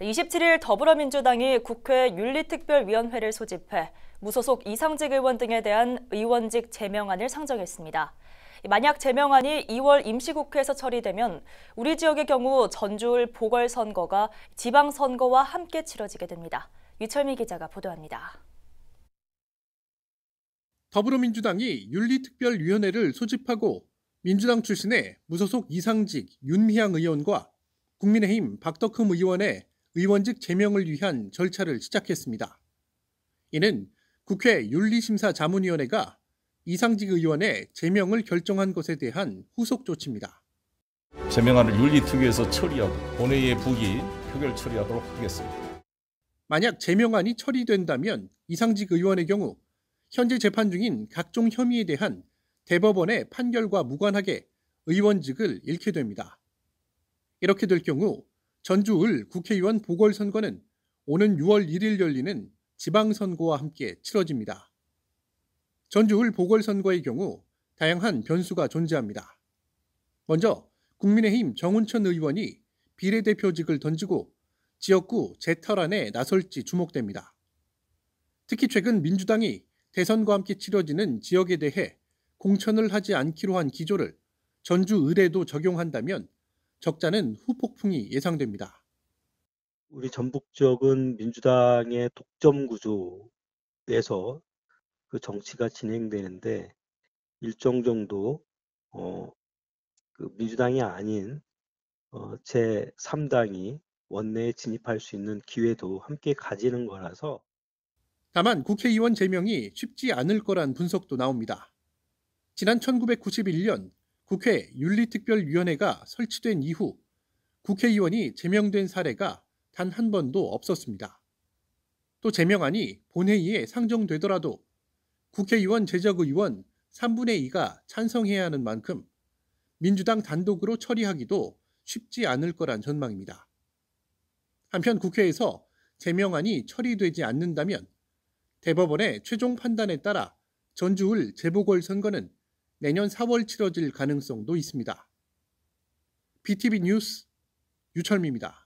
27일 더불어민주당이 국회 윤리특별위원회를 소집해 무소속 이상직 의원 등에 대한 의원직 제명안을 상정했습니다. 만약 제명안이 2월 임시국회에서 처리되면 우리 지역의 경우 전주울 보궐선거가 지방선거와 함께 치러지게 됩니다. 유철미 기자가 보도합니다. 더불어민주당이 윤리특별위원회를 소집하고 민주당 출신의 무소속 이상직 윤미향 의원과 국민의힘 박덕흠 의원의 의원직 제명을 위한 절차를 시작했습니다. 이는 국회 윤리심사 자문위원회가 이상직 의원의 제명을 결정한 것에 대한 후속 조치입니다. 제명안을 윤리특위에서 처리하고 본회의 부기 표결 처리하도록 하겠습니다. 만약 제명안이 처리된다면 이상직 의원의 경우 현재 재판 중인 각종 혐의에 대한 대법원의 판결과 무관하게 의원직을 잃게 됩니다. 이렇게 될 경우 전주을 국회의원 보궐선거는 오는 6월 1일 열리는 지방선거와 함께 치러집니다. 전주을 보궐선거의 경우 다양한 변수가 존재합니다. 먼저 국민의힘 정운천 의원이 비례대표직을 던지고 지역구 재탈환에 나설지 주목됩니다. 특히 최근 민주당이 대선과 함께 치러지는 지역에 대해 공천을 하지 않기로 한 기조를 전주 의뢰도 적용한다면 적자는 후폭풍이 예상됩니다. 우리 전북 지역은 민주당의 독점 구조에서 그 정치가 진행되는데 일정 정도 어, 그 민주당이 아닌 어, 제 3당이 원내에 진입할 수 있는 기회도 함께 가지는 거라서 다만 국회의원 제명이 쉽지 않을 거란 분석도 나옵니다. 지난 1991년 국회 윤리특별위원회가 설치된 이후 국회의원이 제명된 사례가 단 한 번도 없었습니다. 또 제명안이 본회의에 상정되더라도 국회의원 제적의원 3분의 2가 찬성해야 하는 만큼 민주당 단독으로 처리하기도 쉽지 않을 거란 전망입니다. 한편 국회에서 제명안이 처리되지 않는다면 대법원의 최종 판단에 따라 전주울 재보궐선거는 내년 4월 치러질 가능성도 있습니다. BTV 뉴스 유철미입니다.